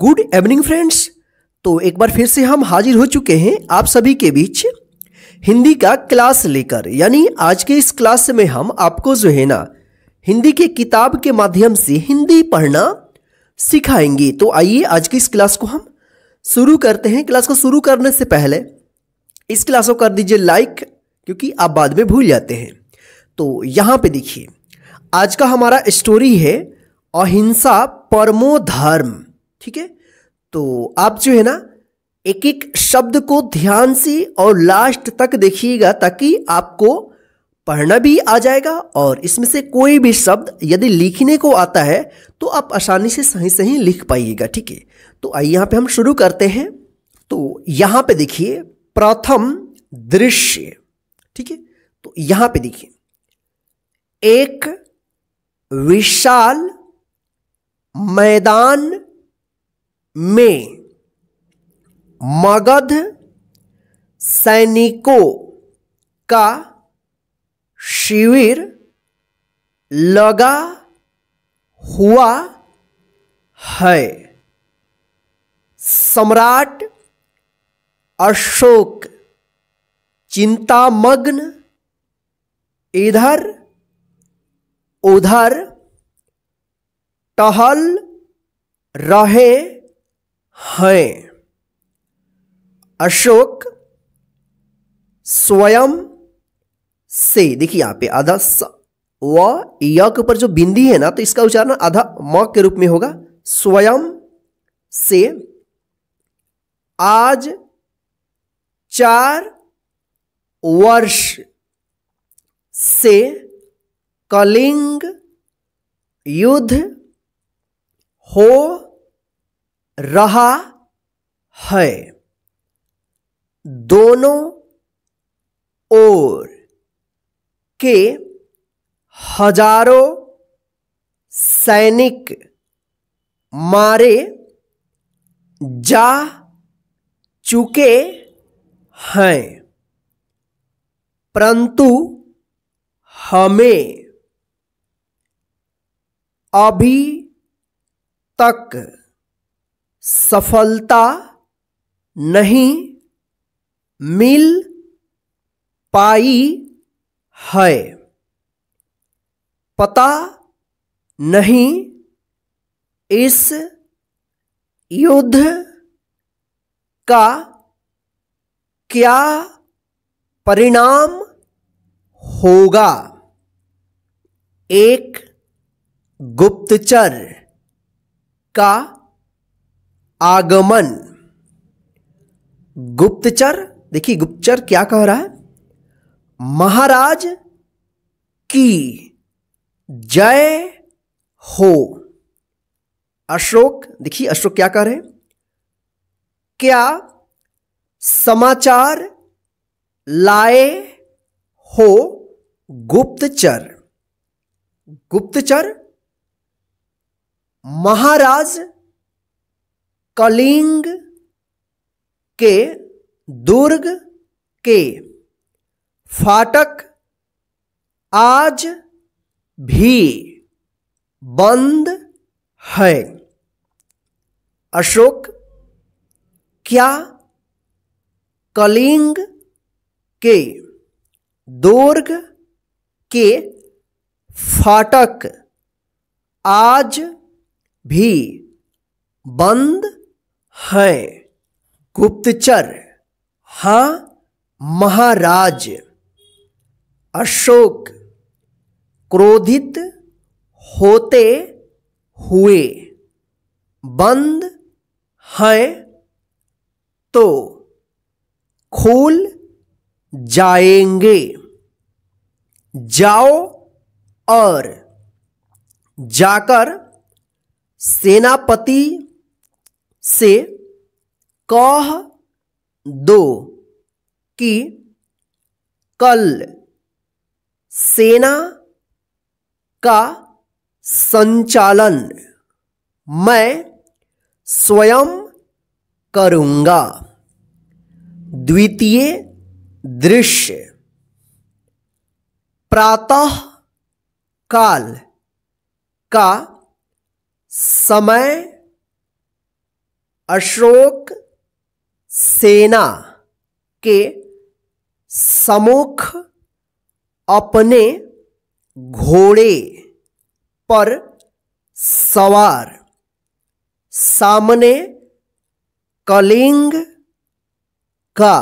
good evening friends तो एक बार फिर से हम हाजिर हो चुके हैं आप सभी के बीच हिंदी का क्लास लेकर यानी आज के इस क्लास में हम आपको जो है ना हिंदी के किताब के माध्यम से हिंदी पढ़ना सिखाएंगे तो आइए आज की इस क्लास को हम शुरू करते हैं क्लास को शुरू करने से पहले इस क्लास को कर दीजिए लाइक क्योंकि आप बाद में भूल जाते हैं तो यहाँ पे देखिए आज का हमारा स्टोरी है अहिंसा परमो धर्म ठीक है तो आप जो है ना एक एक शब्द को ध्यान से और लास्ट तक देखिएगा ताकि आपको पढ़ना भी आ जाएगा और इसमें से कोई भी शब्द यदि लिखने को आता है तो आप आसानी से सही सही लिख पाइएगा ठीक है तो आइए यहां पे हम शुरू करते हैं तो यहां पे देखिए प्रथम दृश्य ठीक है तो यहां पे देखिए एक विशाल मैदान में मगध सैनिकों का शिविर लगा हुआ है सम्राट अशोक चिंतामग्न इधर उधर टहल रहे हैं अशोक स्वयं से देखिए यहां पे आधा स व के ऊपर जो बिंदी है ना तो इसका उच्चारण आधा म के रूप में होगा स्वयं से आज चार वर्ष से कलिंग युद्ध हो रहा है दोनों ओर के हजारों सैनिक मारे जा चुके हैं परंतु हमें अभी तक सफलता नहीं मिल पाई है पता नहीं इस युद्ध का क्या परिणाम होगा एक गुप्तचर का आगमन गुप्तचर देखिए गुप्तचर क्या कह रहा है महाराज की जय हो अशोक देखिए अशोक क्या कह रहे हैं क्या समाचार लाए हो गुप्तचर गुप्तचर महाराज कलिंग के दुर्ग के फाटक आज भी बंद है अशोक क्या कलिंग के दुर्ग के फाटक आज भी बंद है गुप्तचर हा महाराज अशोक क्रोधित होते हुए बंद है तो खोल जाएंगे जाओ और जाकर सेनापति से कह दो कि कल सेना का संचालन मैं स्वयं करूंगा द्वितीय दृश्य प्रातः काल का समय अशोक सेना के समुख अपने घोड़े पर सवार सामने कलिंग का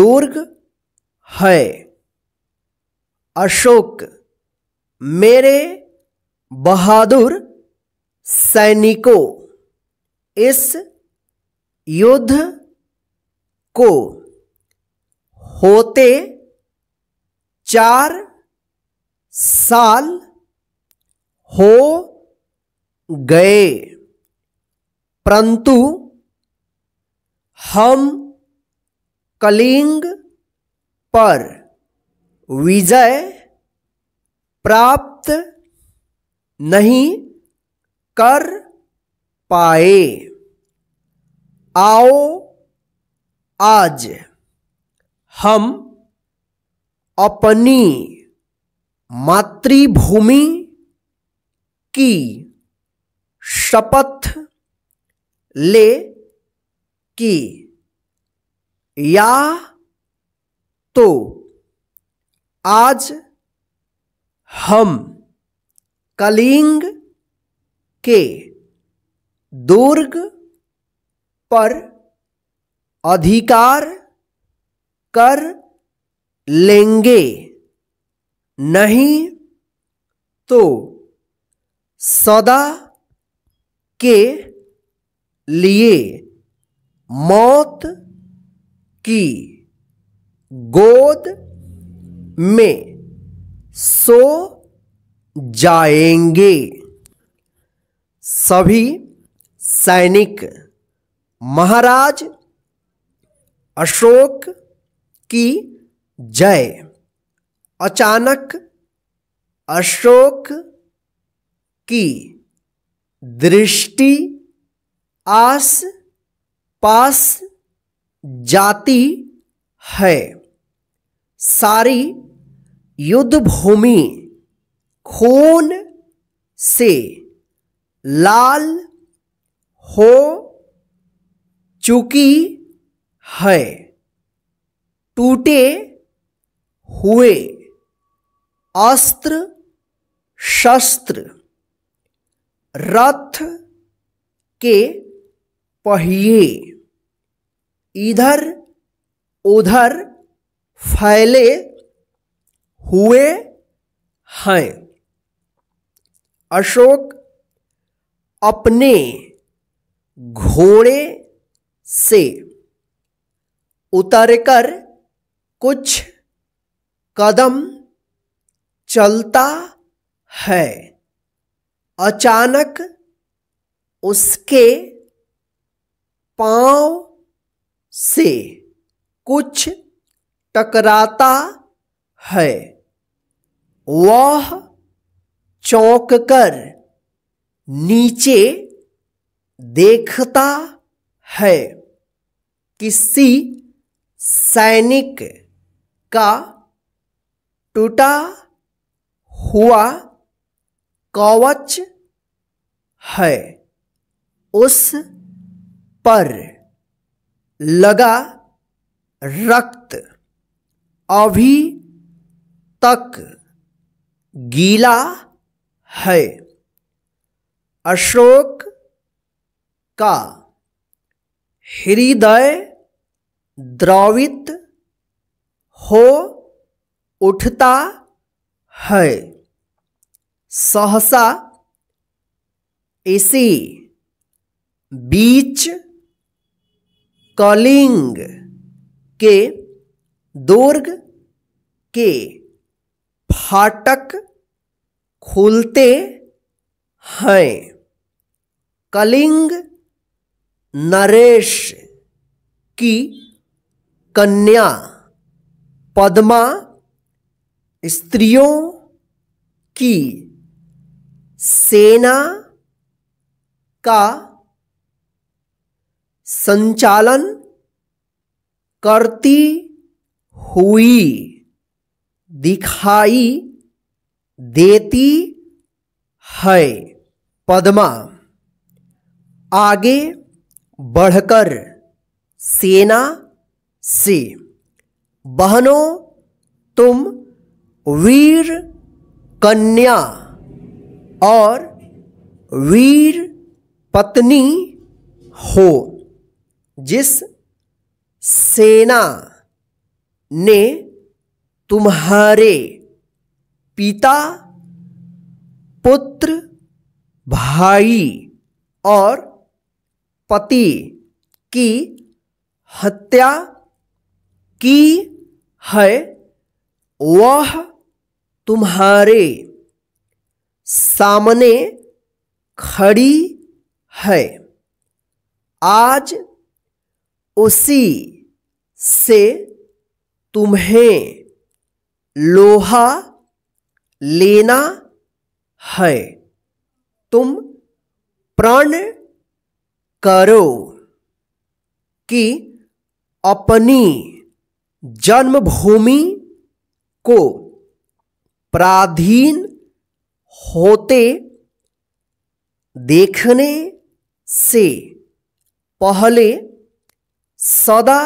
दुर्ग है अशोक मेरे बहादुर सैनिकों इस युद्ध को होते चार साल हो गए परंतु हम कलिंग पर विजय प्राप्त नहीं कर पाए आओ आज हम अपनी मातृभूमि की शपथ ले कि या तो आज हम कलिंग के दुर्ग पर अधिकार कर लेंगे नहीं तो सदा के लिए मौत की गोद में सो जाएंगे सभी सैनिक महाराज अशोक की जय अचानक अशोक की दृष्टि आस पास जाती है सारी युद्ध भूमि खून से लाल हो चुकी है टूटे हुए अस्त्र शस्त्र रथ के पहिए इधर उधर फैले हुए हैं अशोक अपने घोड़े से उतरकर कुछ कदम चलता है अचानक उसके पांव से कुछ टकराता है वह चौंककर नीचे देखता है किसी सैनिक का टूटा हुआ कवच है उस पर लगा रक्त अभी तक गीला है अशोक का हृदय द्रवित हो उठता है सहसा इसी बीच कलिंग के दुर्ग के फाटक खुलते हैं कलिंग नरेश की कन्या पद्मा स्त्रियों की सेना का संचालन करती हुई दिखाई देती है पद्मा आगे बढ़कर सेना से बहनों तुम वीर कन्या और वीर पत्नी हो जिस सेना ने तुम्हारे पिता पुत्र भाई और पति की हत्या की है वह तुम्हारे सामने खड़ी है आज उसी से तुम्हें लोहा लेना है तुम प्राण करो कि अपनी जन्मभूमि को प्राधीन होते देखने से पहले सदा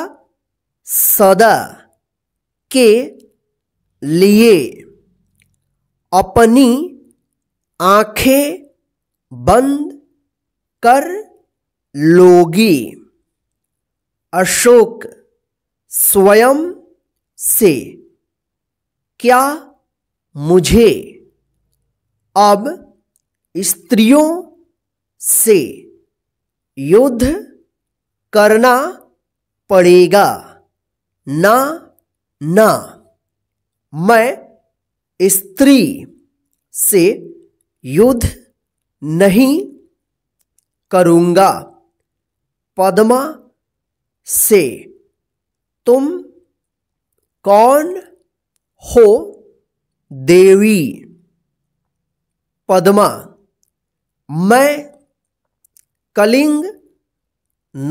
सदा के लिए अपनी आंखें बंद कर लोगी अशोक स्वयं से क्या मुझे अब स्त्रियों से युद्ध करना पड़ेगा ना ना मैं स्त्री से युद्ध नहीं करूंगा पद्मा से तुम कौन हो देवी पद्मा मैं कलिंग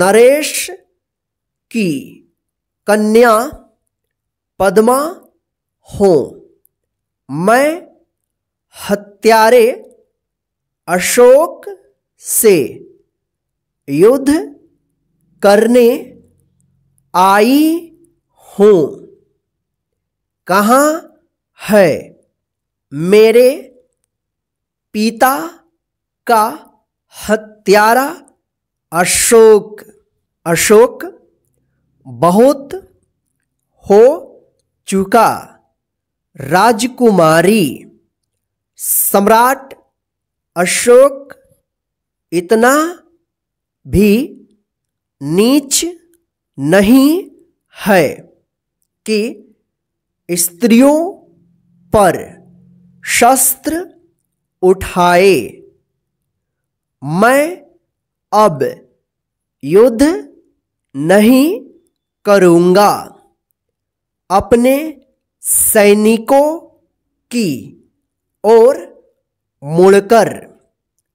नरेश की कन्या पद्मा हूँ मैं हत्यारे अशोक से युद्ध करने आई हूँ कहाँ है मेरे पिता का हत्यारा अशोक अशोक बहुत हो चुका राजकुमारी सम्राट अशोक इतना भी नीच नहीं है कि स्त्रियों पर शस्त्र उठाए मैं अब युद्ध नहीं करूंगा अपने सैनिकों की ओर मुड़कर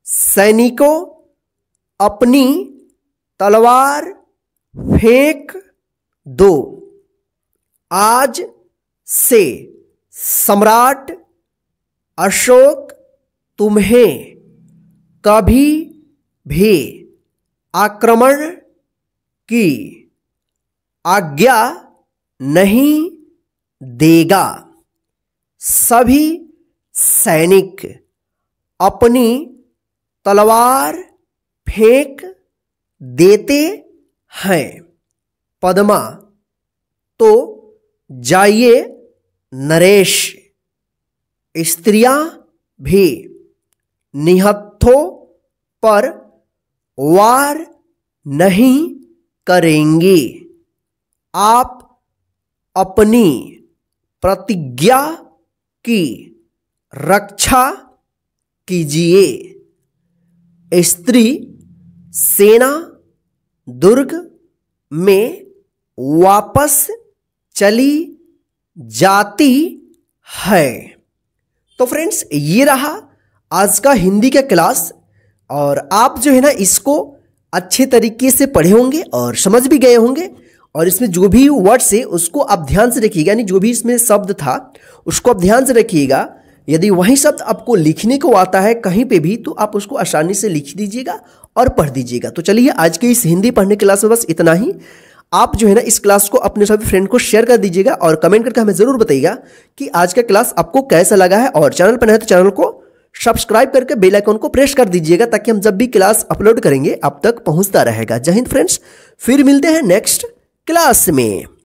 सैनिकों अपनी तलवार फेंक दो आज से सम्राट अशोक तुम्हें कभी भी आक्रमण की आज्ञा नहीं देगा सभी सैनिक अपनी तलवार फेंक देते हैं पद्मा तो जाइए नरेश स्त्रियां भी निहत्थों पर वार नहीं करेंगी आप अपनी प्रतिज्ञा की रक्षा कीजिए स्त्री सेना दुर्ग में वापस चली जाती है तो फ्रेंड्स ये रहा आज का हिंदी का क्लास और आप जो है ना इसको अच्छे तरीके से पढ़े होंगे और समझ भी गए होंगे और इसमें जो भी वर्ड्स है उसको आप ध्यान से रखिएगा यानी जो भी इसमें शब्द था उसको आप ध्यान से रखिएगा यदि वही शब्द आपको लिखने को आता है कहीं पे भी तो आप उसको आसानी से लिख दीजिएगा और पढ़ दीजिएगा तो चलिए आज के इस हिंदी पढ़ने क्लास में बस इतना ही आप जो है ना इस क्लास को अपने सभी फ्रेंड को शेयर कर दीजिएगा और कमेंट करके हमें ज़रूर बताइएगा कि आज का क्लास आपको कैसा लगा है और चैनल पर नए तो चैनल को सब्सक्राइब करके बेल आइकन को प्रेस कर दीजिएगा ताकि हम जब भी क्लास अपलोड करेंगे आप तक पहुंचता रहेगा जय हिंद फ्रेंड्स फिर मिलते हैं नेक्स्ट क्लास में